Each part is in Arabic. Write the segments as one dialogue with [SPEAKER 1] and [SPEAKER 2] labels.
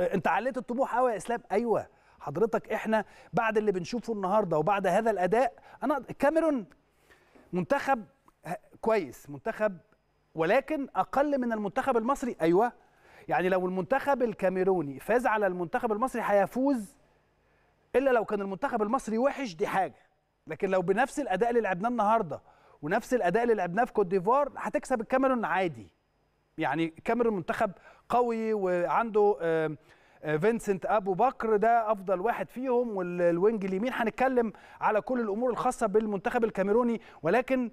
[SPEAKER 1] انت عليت الطموح قوي يا اسلام ايوه حضرتك احنا بعد اللي بنشوفه النهارده وبعد هذا الاداء انا الكاميرون منتخب كويس منتخب ولكن اقل من المنتخب المصري ايوه يعني لو المنتخب الكاميروني فاز على المنتخب المصري هيفوز الا لو كان المنتخب المصري وحش دي حاجه لكن لو بنفس الاداء اللي لعبناه النهارده ونفس الاداء اللي لعبناه في كوت ديفوار هتكسب الكاميرون عادي يعني الكاميرون منتخب قوي وعنده فينسنت ابو بكر ده افضل واحد فيهم والوينج اليمين هنتكلم على كل الامور الخاصه بالمنتخب الكاميروني ولكن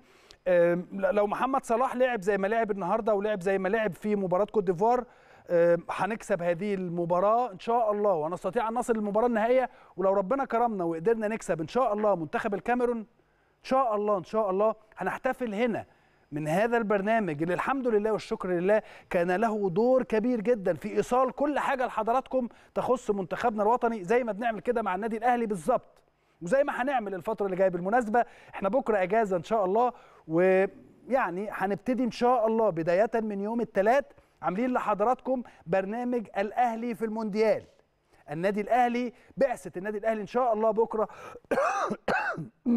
[SPEAKER 1] لو محمد صلاح لعب زي ما لعب النهارده ولعب زي ما لعب في مباراه كوت ديفوار هنكسب هذه المباراة إن شاء الله ونستطيع أن نصل للمباراة النهائية ولو ربنا كرمنا وقدرنا نكسب إن شاء الله منتخب الكاميرون إن شاء الله إن شاء الله هنحتفل هنا من هذا البرنامج اللي الحمد لله والشكر لله كان له دور كبير جدا في ايصال كل حاجه لحضراتكم تخص منتخبنا الوطني زي ما بنعمل كده مع النادي الاهلي بالظبط وزي ما هنعمل الفتره اللي جايه بالمناسبه احنا بكره اجازه ان شاء الله ويعني هنبتدي ان شاء الله بدايه من يوم الثلاث عاملين لحضراتكم برنامج الاهلي في المونديال النادي الاهلي بعثه النادي الاهلي ان شاء الله بكره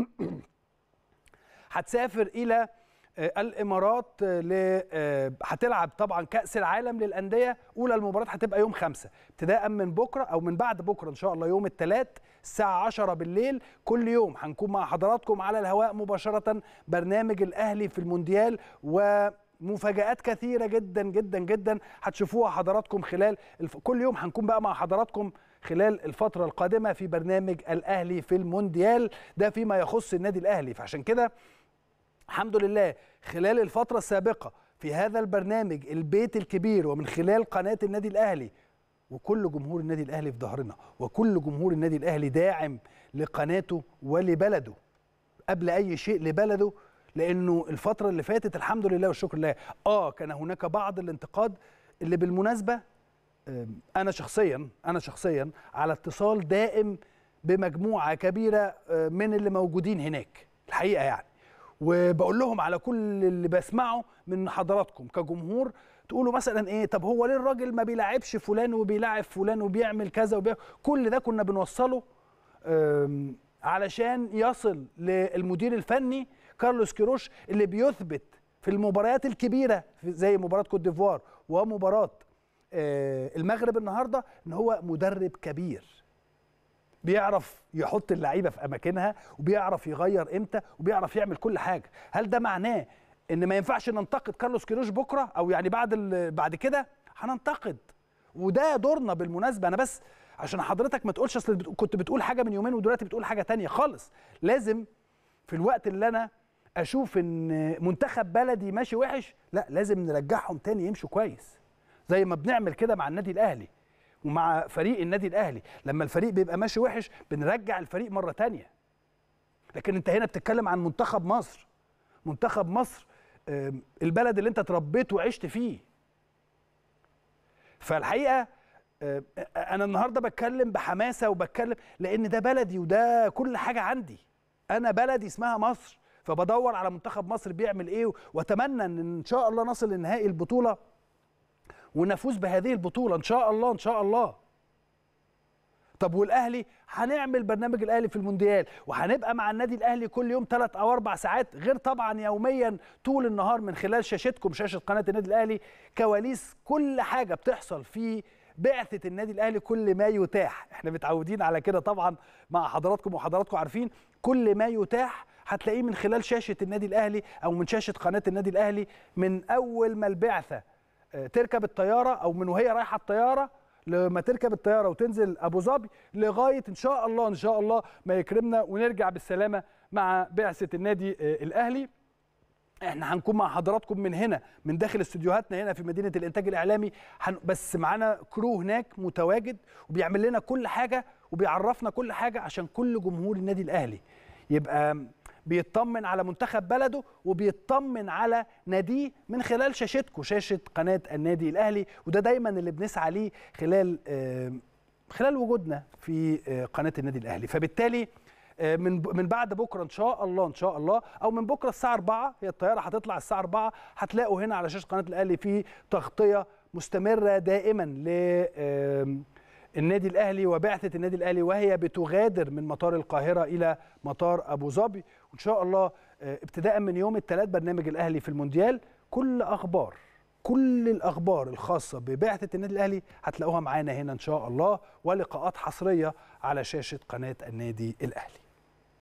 [SPEAKER 1] هتسافر الى آه، الامارات آه، ل... آه، هتلعب طبعا كاس العالم للانديه اولى المباراه هتبقى يوم خمسة ابتداء من بكره او من بعد بكره ان شاء الله يوم الثلاث الساعه 10 بالليل كل يوم هنكون مع حضراتكم على الهواء مباشره برنامج الاهلي في المونديال و مفاجآت كثيرة جدا جدا جدا هتشوفوها حضراتكم خلال الف... كل يوم هنكون بقى مع حضراتكم خلال الفترة القادمة في برنامج الأهلي في المونديال ده فيما يخص النادي الأهلي فعشان كده الحمد لله خلال الفترة السابقة في هذا البرنامج البيت الكبير ومن خلال قناة النادي الأهلي وكل جمهور النادي الأهلي في ظهرنا وكل جمهور النادي الأهلي داعم لقناته ولبلده قبل أي شيء لبلده لأنه الفترة اللي فاتت الحمد لله والشكر لله آه كان هناك بعض الانتقاد اللي بالمناسبة أنا شخصيا أنا شخصيا على اتصال دائم بمجموعة كبيرة آه، من اللي موجودين هناك الحقيقة يعني وبقول لهم على كل اللي بسمعه من حضراتكم كجمهور تقولوا مثلا ايه طب هو ليه الراجل ما بيلعبش فلان وبيلعب فلان وبيعمل كذا وبيعمل كل ده كنا بنوصله علشان يصل للمدير الفني كارلوس كيروش اللي بيثبت في المباريات الكبيره زي مباراه كوت ديفوار ومباراه آه، المغرب النهارده ان هو مدرب كبير بيعرف يحط اللعيبه في اماكنها وبيعرف يغير امتى وبيعرف يعمل كل حاجه هل ده معناه ان ما ينفعش ننتقد كارلوس كيروش بكره او يعني بعد بعد كده هننتقد وده دورنا بالمناسبه انا بس عشان حضرتك ما تقولش اصل كنت بتقول حاجه من يومين ودلوقتي بتقول حاجه تانية خالص لازم في الوقت اللي انا اشوف ان منتخب بلدي ماشي وحش لا لازم نرجعهم تاني يمشوا كويس زي ما بنعمل كده مع النادي الاهلي ومع فريق النادي الاهلي لما الفريق بيبقى ماشي وحش بنرجع الفريق مره تانية لكن انت هنا بتتكلم عن منتخب مصر منتخب مصر البلد اللي انت اتربيت وعشت فيه فالحقيقه انا النهارده بتكلم بحماسه وبتكلم لان ده بلدي وده كل حاجه عندي انا بلدي اسمها مصر فبدور على منتخب مصر بيعمل ايه واتمنى ان ان شاء الله نصل لنهائي البطوله ونفوز بهذه البطوله ان شاء الله ان شاء الله طب والاهلي هنعمل برنامج الاهلي في المونديال وهنبقى مع النادي الاهلي كل يوم ثلاث او اربع ساعات غير طبعا يوميا طول النهار من خلال شاشتكم شاشه قناه النادي الاهلي كواليس كل حاجه بتحصل في بعثه النادي الاهلي كل ما يتاح احنا متعودين على كده طبعا مع حضراتكم وحضراتكم عارفين كل ما يتاح هتلاقيه من خلال شاشه النادي الاهلي او من شاشه قناه النادي الاهلي من اول ما البعثه تركب الطياره او من وهي رايحه الطياره لما تركب الطياره وتنزل ابو ظبي لغايه ان شاء الله ان شاء الله ما يكرمنا ونرجع بالسلامه مع بعثه النادي آه، الاهلي احنا هنكون مع حضراتكم من هنا من داخل استديوهاتنا هنا في مدينه الانتاج الاعلامي بس معانا كرو هناك متواجد وبيعمل لنا كل حاجه وبيعرفنا كل حاجه عشان كل جمهور النادي الاهلي يبقى بيطمن على منتخب بلده وبيطمن على ناديه من خلال شاشتكم شاشه قناه النادي الاهلي وده دايما اللي بنسعى ليه خلال آه، خلال وجودنا في آه، قناه النادي الاهلي فبالتالي آه، من من بعد بكره ان شاء الله ان شاء الله او من بكره الساعه 4 هي الطياره هتطلع الساعه 4 هتلاقوا هنا على شاشه قناه الاهلي في تغطيه مستمره دائما ل النادي الاهلي وبعثه النادي الاهلي وهي بتغادر من مطار القاهره الى مطار ابو ظبي وان شاء الله آه، ابتداء من يوم الثلاث برنامج الاهلي في المونديال كل اخبار كل الاخبار الخاصه ببعثه النادي الاهلي هتلاقوها معانا هنا ان شاء الله ولقاءات حصريه على شاشه قناه النادي الاهلي